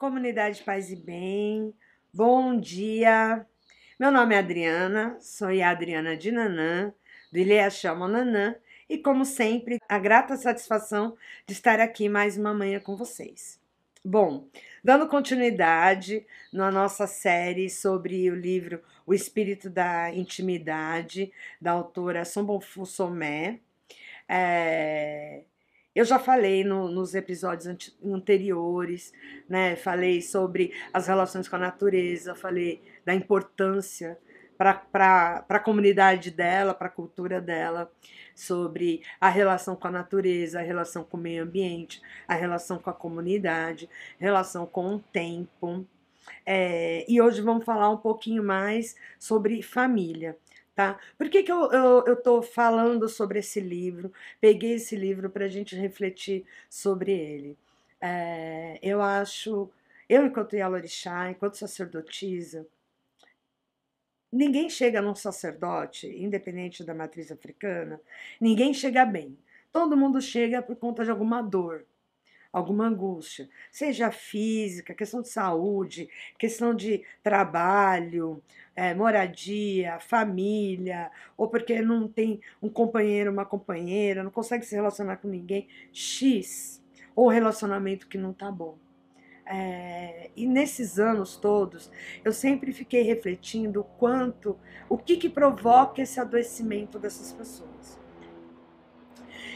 comunidade Paz e Bem. Bom dia. Meu nome é Adriana, sou a Adriana de Nanã, do Ilha Chama Nanã, e como sempre, a grata satisfação de estar aqui mais uma manhã com vocês. Bom, dando continuidade na nossa série sobre o livro O Espírito da Intimidade, da autora Sombonfu Somé, é, eu já falei no, nos episódios anteriores, né? Falei sobre as relações com a natureza, falei da importância para a comunidade dela, para a cultura dela, sobre a relação com a natureza, a relação com o meio ambiente, a relação com a comunidade, relação com o tempo. É, e hoje vamos falar um pouquinho mais sobre família. Tá? Por que, que eu estou falando sobre esse livro? Peguei esse livro para a gente refletir sobre ele. É, eu acho, eu enquanto Yalorixá, enquanto sacerdotisa, ninguém chega num sacerdote, independente da matriz africana, ninguém chega bem. Todo mundo chega por conta de alguma dor, alguma angústia, seja física, questão de saúde, questão de trabalho, é, moradia, família, ou porque não tem um companheiro, uma companheira, não consegue se relacionar com ninguém, X, ou relacionamento que não tá bom. É, e nesses anos todos, eu sempre fiquei refletindo quanto, o que que provoca esse adoecimento dessas pessoas.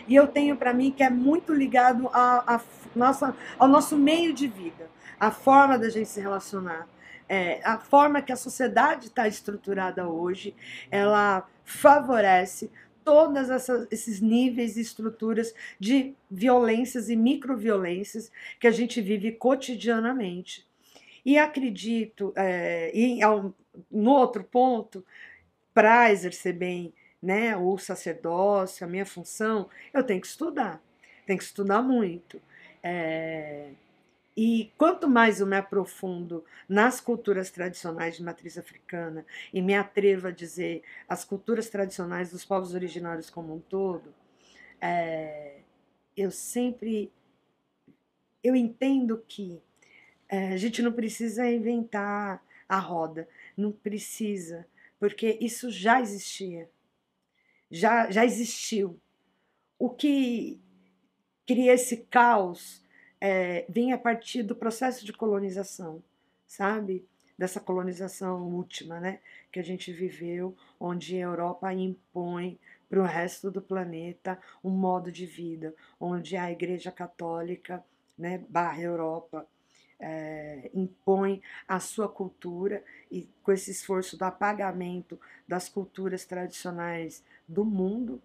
E eu tenho para mim que é muito ligado a a nossa, ao nosso meio de vida, à forma da gente se relacionar. É, a forma que a sociedade está estruturada hoje, ela favorece todos esses níveis e estruturas de violências e microviolências que a gente vive cotidianamente. E acredito, é, e ao, no outro ponto, para exercer bem né, o sacerdócio, a minha função, eu tenho que estudar, tenho que estudar muito. É... E quanto mais eu me aprofundo nas culturas tradicionais de matriz africana e me atrevo a dizer as culturas tradicionais dos povos originários como um todo, é, eu sempre eu entendo que é, a gente não precisa inventar a roda, não precisa, porque isso já existia já, já existiu. O que cria esse caos é, vem a partir do processo de colonização, sabe? Dessa colonização última, né? Que a gente viveu, onde a Europa impõe para o resto do planeta um modo de vida, onde a Igreja Católica né, barra Europa é, impõe a sua cultura e com esse esforço do apagamento das culturas tradicionais do mundo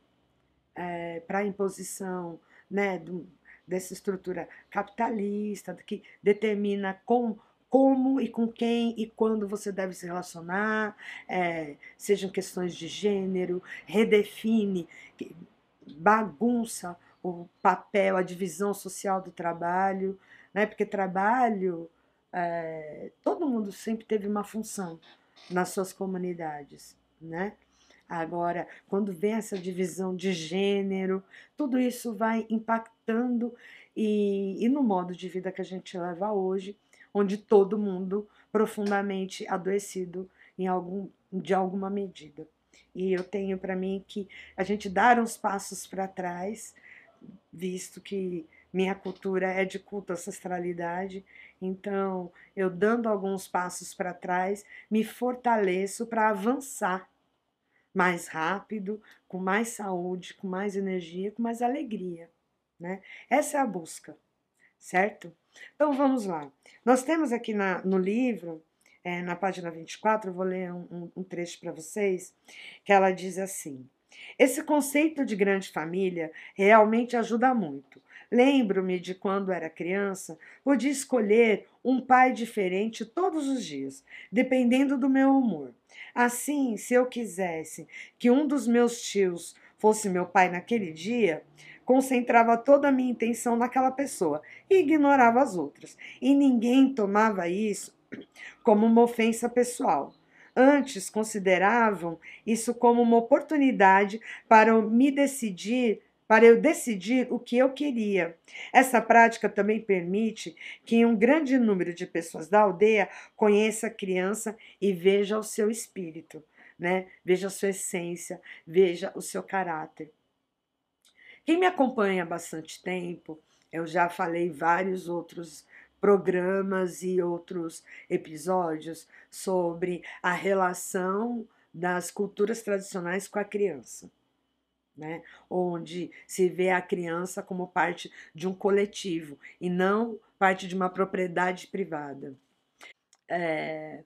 é, para a imposição né, do, dessa estrutura capitalista que determina com como e com quem e quando você deve se relacionar, é, sejam questões de gênero, redefine, bagunça o papel, a divisão social do trabalho, né? Porque trabalho, é, todo mundo sempre teve uma função nas suas comunidades, né? Agora, quando vem essa divisão de gênero, tudo isso vai impactando e, e no modo de vida que a gente leva hoje, onde todo mundo profundamente adoecido em algum, de alguma medida. E eu tenho para mim que a gente dar uns passos para trás, visto que minha cultura é de culto à ancestralidade, então eu dando alguns passos para trás, me fortaleço para avançar mais rápido, com mais saúde, com mais energia, com mais alegria, né? Essa é a busca, certo? Então vamos lá. Nós temos aqui na, no livro, é, na página 24, eu vou ler um, um, um trecho para vocês, que ela diz assim. Esse conceito de grande família realmente ajuda muito, Lembro-me de quando era criança, podia escolher um pai diferente todos os dias, dependendo do meu humor. Assim, se eu quisesse que um dos meus tios fosse meu pai naquele dia, concentrava toda a minha intenção naquela pessoa e ignorava as outras. E ninguém tomava isso como uma ofensa pessoal. Antes consideravam isso como uma oportunidade para me decidir para eu decidir o que eu queria. Essa prática também permite que um grande número de pessoas da aldeia conheça a criança e veja o seu espírito, né? veja a sua essência, veja o seu caráter. Quem me acompanha há bastante tempo, eu já falei vários outros programas e outros episódios sobre a relação das culturas tradicionais com a criança né? onde se vê a criança como parte de um coletivo e não parte de uma propriedade privada. É,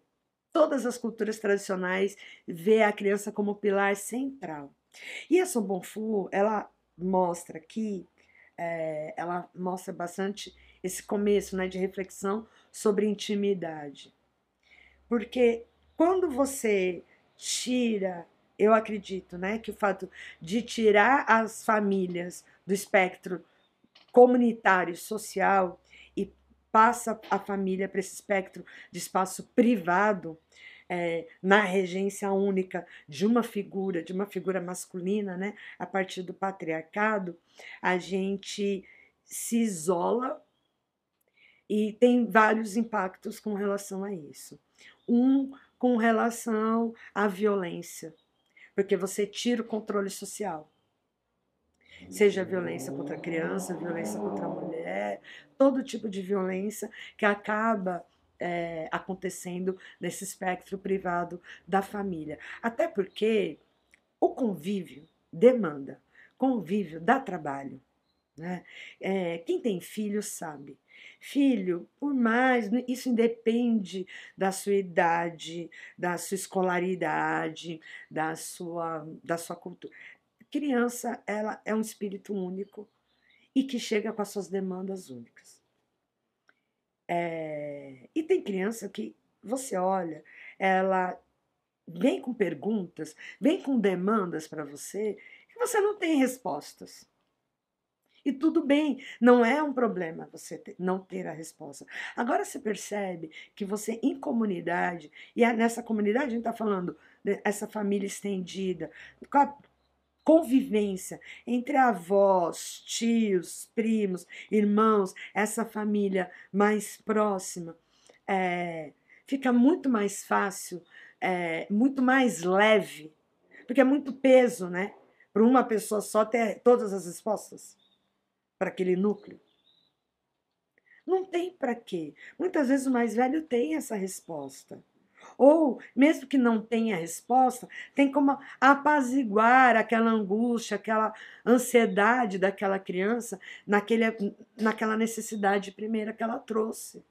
todas as culturas tradicionais vê a criança como pilar central. E a São Bonfu, ela mostra aqui, é, ela mostra bastante esse começo né, de reflexão sobre intimidade. Porque quando você tira eu acredito, né, que o fato de tirar as famílias do espectro comunitário, social e passa a família para esse espectro de espaço privado, é, na regência única de uma figura, de uma figura masculina, né, a partir do patriarcado, a gente se isola e tem vários impactos com relação a isso. Um com relação à violência, porque você tira o controle social. Seja violência contra a criança, violência contra a mulher, todo tipo de violência que acaba é, acontecendo nesse espectro privado da família. Até porque o convívio demanda, convívio dá trabalho. Né? É, quem tem filho sabe Filho, por mais, né, isso independe da sua idade, da sua escolaridade, da sua, da sua cultura. Criança, ela é um espírito único e que chega com as suas demandas únicas. É, e tem criança que você olha, ela vem com perguntas, vem com demandas para você, que você não tem respostas. E tudo bem, não é um problema você ter, não ter a resposta. Agora você percebe que você, em comunidade, e é nessa comunidade a gente está falando né, essa família estendida, com a convivência entre avós, tios, primos, irmãos, essa família mais próxima, é, fica muito mais fácil, é, muito mais leve, porque é muito peso, né? Para uma pessoa só ter todas as respostas para aquele núcleo. Não tem para quê. Muitas vezes o mais velho tem essa resposta. Ou, mesmo que não tenha resposta, tem como apaziguar aquela angústia, aquela ansiedade daquela criança naquele, naquela necessidade primeira que ela trouxe.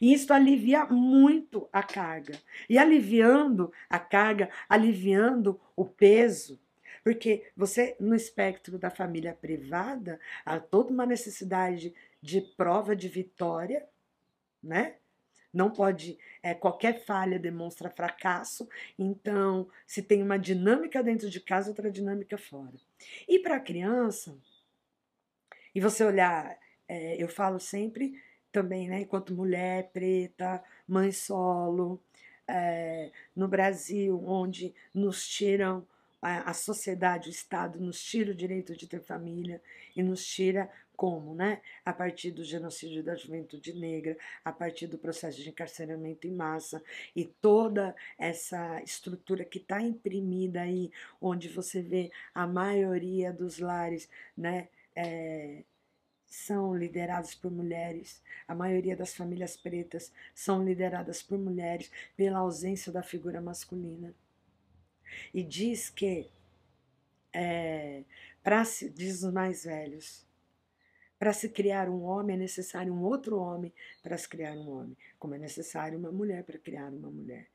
E isso alivia muito a carga. E aliviando a carga, aliviando o peso, porque você, no espectro da família privada, há toda uma necessidade de prova de vitória, né? Não pode, é, qualquer falha demonstra fracasso, então se tem uma dinâmica dentro de casa, outra dinâmica fora. E para a criança, e você olhar, é, eu falo sempre também, né, enquanto mulher preta, mãe solo, é, no Brasil, onde nos tiram a, a sociedade, o Estado nos tira o direito de ter família e nos tira como, né? A partir do genocídio da juventude negra, a partir do processo de encarceramento em massa e toda essa estrutura que está imprimida aí, onde você vê a maioria dos lares, né? É, são liderados por mulheres, a maioria das famílias pretas são lideradas por mulheres pela ausência da figura masculina. E diz que, é, para se, diz os mais velhos, para se criar um homem é necessário um outro homem para se criar um homem, como é necessário uma mulher para criar uma mulher.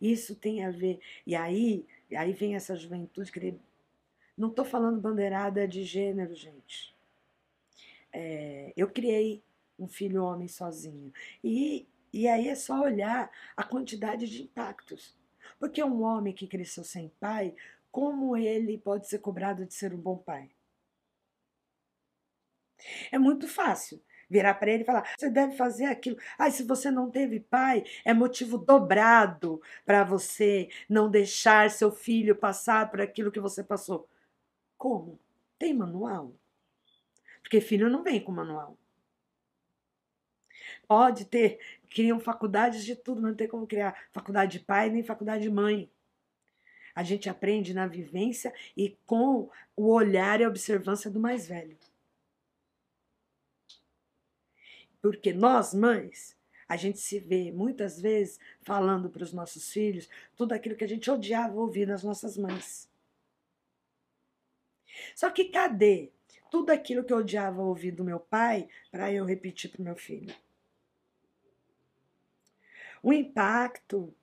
Isso tem a ver. E aí, e aí vem essa juventude querer. Não estou falando bandeirada de gênero, gente. É, eu criei um filho homem sozinho. E, e aí é só olhar a quantidade de impactos porque um homem que cresceu sem pai, como ele pode ser cobrado de ser um bom pai? É muito fácil virar para ele e falar: você deve fazer aquilo. Ah, se você não teve pai, é motivo dobrado para você não deixar seu filho passar por aquilo que você passou. Como? Tem manual? Porque filho não vem com manual. Pode ter, criam faculdades de tudo, mas não tem como criar faculdade de pai nem faculdade de mãe. A gente aprende na vivência e com o olhar e a observância do mais velho. Porque nós, mães, a gente se vê muitas vezes falando para os nossos filhos tudo aquilo que a gente odiava ouvir das nossas mães. Só que cadê tudo aquilo que eu odiava ouvir do meu pai para eu repetir para o meu filho? o impacto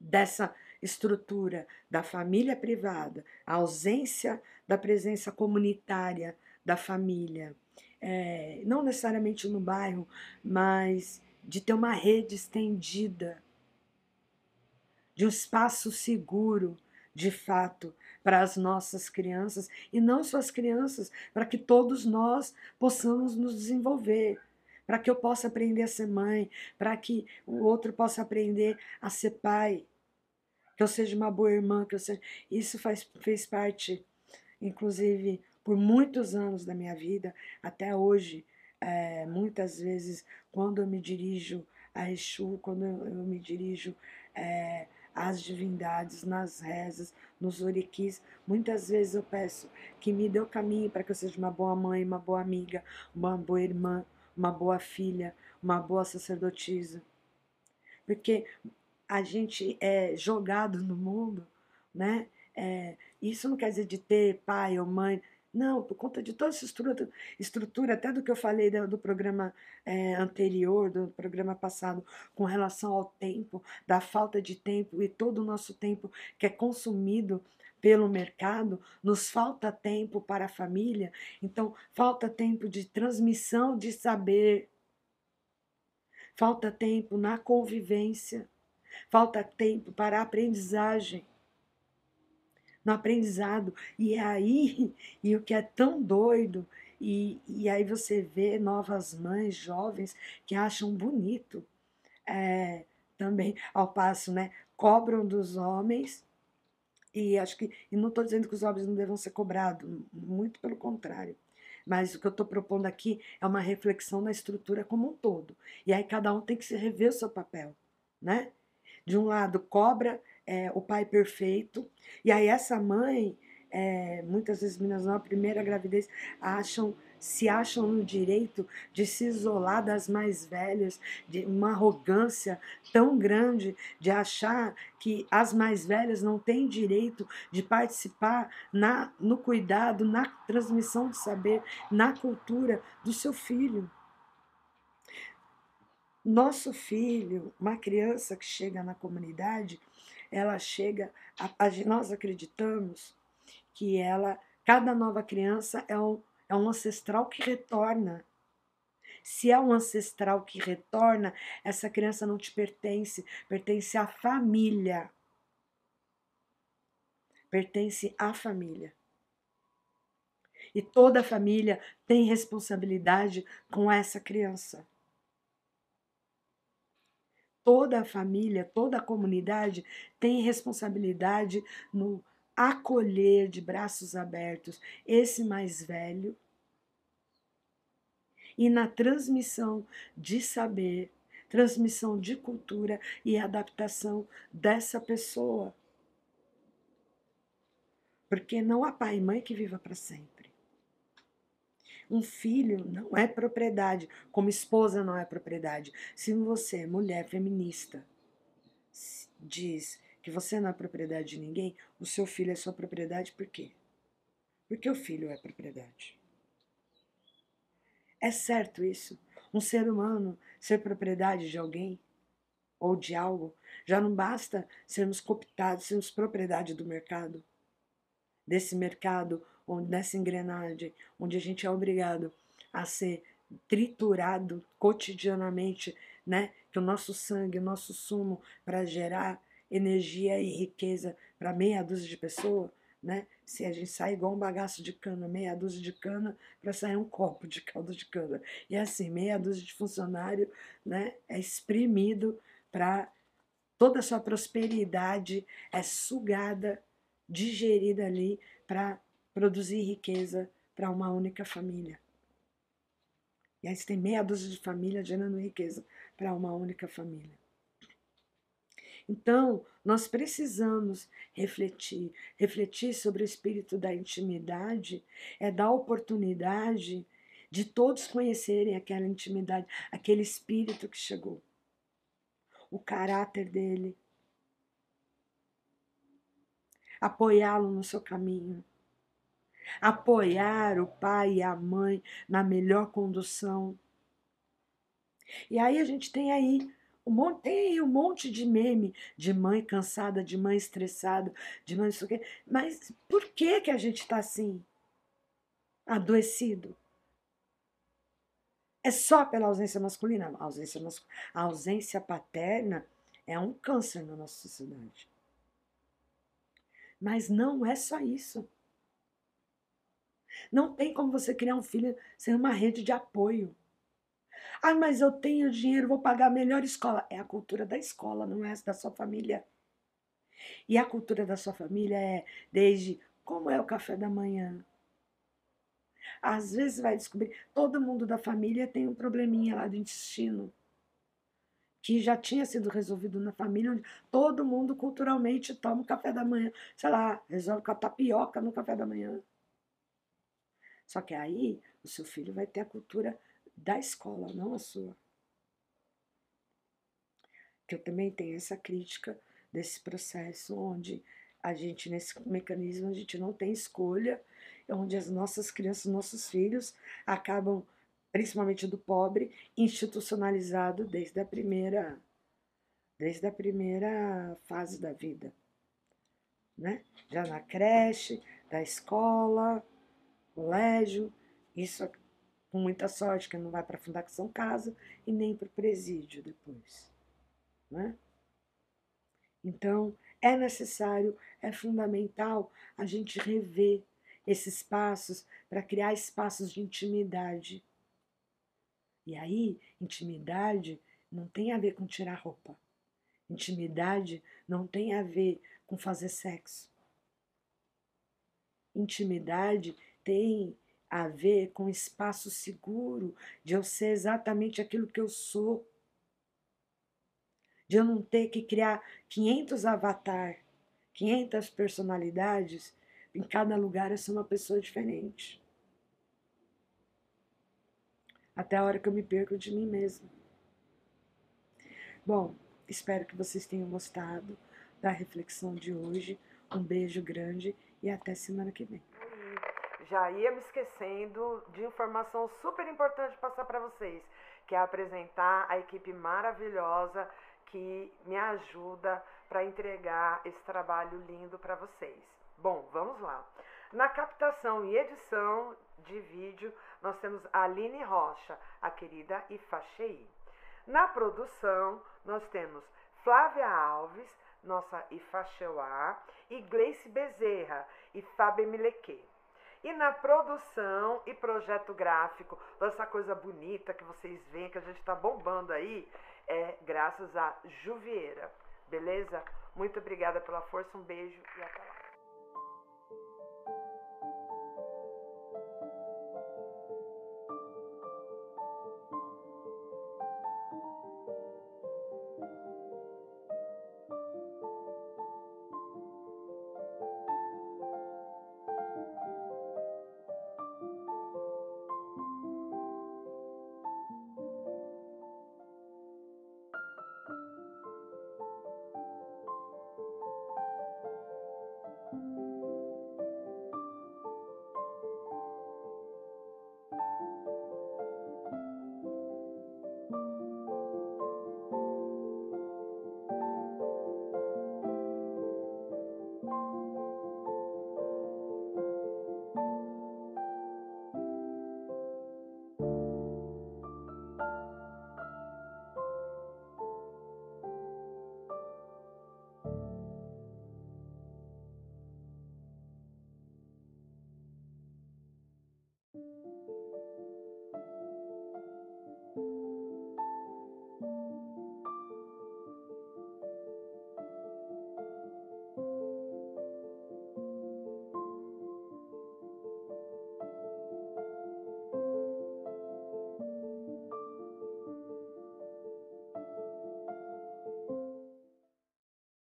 dessa estrutura da família privada, a ausência da presença comunitária da família, é, não necessariamente no bairro, mas de ter uma rede estendida, de um espaço seguro, de fato, para as nossas crianças e não só as crianças, para que todos nós possamos nos desenvolver para que eu possa aprender a ser mãe, para que o outro possa aprender a ser pai, que eu seja uma boa irmã, que eu seja. Isso faz, fez parte, inclusive, por muitos anos da minha vida, até hoje. É, muitas vezes, quando eu me dirijo a Exu, quando eu, eu me dirijo é, às divindades, nas rezas, nos oriquis. Muitas vezes eu peço que me dê o caminho para que eu seja uma boa mãe, uma boa amiga, uma boa irmã, uma boa filha, uma boa sacerdotisa. Porque a gente é jogado no mundo, né? É, isso não quer dizer de ter pai ou mãe, não, por conta de toda essa estrutura, estrutura até do que eu falei do, do programa é, anterior, do programa passado, com relação ao tempo, da falta de tempo e todo o nosso tempo que é consumido pelo mercado, nos falta tempo para a família, então falta tempo de transmissão de saber, falta tempo na convivência, falta tempo para a aprendizagem. No aprendizado. E é aí, e o que é tão doido, e, e aí você vê novas mães jovens que acham bonito é, também, ao passo, né? Cobram dos homens e acho que e não estou dizendo que os homens não devam ser cobrados, muito pelo contrário. Mas o que eu estou propondo aqui é uma reflexão na estrutura como um todo. E aí cada um tem que se rever o seu papel, né? De um lado, cobra é, o pai perfeito, e aí essa mãe, é, muitas vezes meninas na primeira gravidez acham se acham no direito de se isolar das mais velhas, de uma arrogância tão grande de achar que as mais velhas não têm direito de participar na, no cuidado, na transmissão de saber, na cultura do seu filho. Nosso filho, uma criança que chega na comunidade, ela chega, a, a, nós acreditamos que ela, cada nova criança é um é um ancestral que retorna. Se é um ancestral que retorna, essa criança não te pertence, pertence à família. Pertence à família. E toda a família tem responsabilidade com essa criança toda a família, toda a comunidade tem responsabilidade no acolher de braços abertos esse mais velho e na transmissão de saber, transmissão de cultura e adaptação dessa pessoa. Porque não há pai e mãe que viva para sempre. Um filho não é propriedade, como esposa não é propriedade. Se você, mulher feminista, diz que você não é propriedade de ninguém, o seu filho é sua propriedade por quê? Porque o filho é propriedade. É certo isso? Um ser humano ser propriedade de alguém ou de algo? Já não basta sermos cooptados, sermos propriedade do mercado? Desse mercado, onde, dessa engrenagem, onde a gente é obrigado a ser triturado cotidianamente, né? Que o nosso sangue, o nosso sumo, para gerar energia e riqueza para meia dúzia de pessoas, né? Se a gente sai igual um bagaço de cana, meia dúzia de cana, para sair um copo de caldo de cana. E assim, meia dúzia de funcionário né, é exprimido para toda a sua prosperidade, é sugada, digerida ali para produzir riqueza para uma única família. E aí você tem meia dúzia de família gerando riqueza para uma única família. Então, nós precisamos refletir. Refletir sobre o espírito da intimidade é dar oportunidade de todos conhecerem aquela intimidade, aquele espírito que chegou, o caráter dele, apoiá-lo no seu caminho, apoiar o pai e a mãe na melhor condução. E aí a gente tem aí um monte, tem um monte de meme de mãe cansada, de mãe estressada, de mãe isso que. Mas por que que a gente está assim? Adoecido? É só pela ausência masculina? A ausência, a ausência paterna é um câncer na nossa sociedade. Mas não é só isso. Não tem como você criar um filho sem uma rede de apoio. Ah, mas eu tenho dinheiro, vou pagar a melhor escola. É a cultura da escola, não é da sua família. E a cultura da sua família é desde como é o café da manhã. Às vezes vai descobrir, todo mundo da família tem um probleminha lá do intestino que já tinha sido resolvido na família, onde todo mundo culturalmente toma o café da manhã, sei lá, resolve com a tapioca no café da manhã. Só que aí o seu filho vai ter a cultura da escola, não a sua. Que eu também tenho essa crítica desse processo onde a gente, nesse mecanismo, a gente não tem escolha, onde as nossas crianças, nossos filhos acabam, principalmente do pobre, institucionalizado desde a primeira desde a primeira fase da vida, né? Já na creche, da escola, colégio, isso com muita sorte que não vai para a Fundação Casa e nem para o presídio depois. Né? Então, é necessário, é fundamental a gente rever esses passos para criar espaços de intimidade. E aí, intimidade não tem a ver com tirar roupa. Intimidade não tem a ver com fazer sexo. Intimidade tem a ver com espaço seguro, de eu ser exatamente aquilo que eu sou, de eu não ter que criar 500 avatar, 500 personalidades, em cada lugar eu sou uma pessoa diferente. Até a hora que eu me perco de mim mesma. Bom, espero que vocês tenham gostado da reflexão de hoje. Um beijo grande e até semana que vem já ia me esquecendo de informação super importante passar para vocês, que é apresentar a equipe maravilhosa que me ajuda para entregar esse trabalho lindo para vocês. Bom, vamos lá. Na captação e edição de vídeo, nós temos a Aline Rocha, a querida Ifachei. Na produção, nós temos Flávia Alves, nossa Ifacheuá, e Gleice Bezerra e Fábio e na produção e projeto gráfico, toda essa coisa bonita que vocês veem, que a gente está bombando aí, é graças a Juvieira. Beleza? Muito obrigada pela força, um beijo e até lá.